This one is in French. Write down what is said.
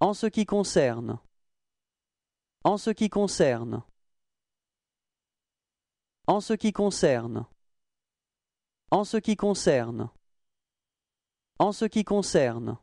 En ce qui concerne. En ce qui concerne. En ce qui concerne. En ce qui concerne. En ce qui concerne.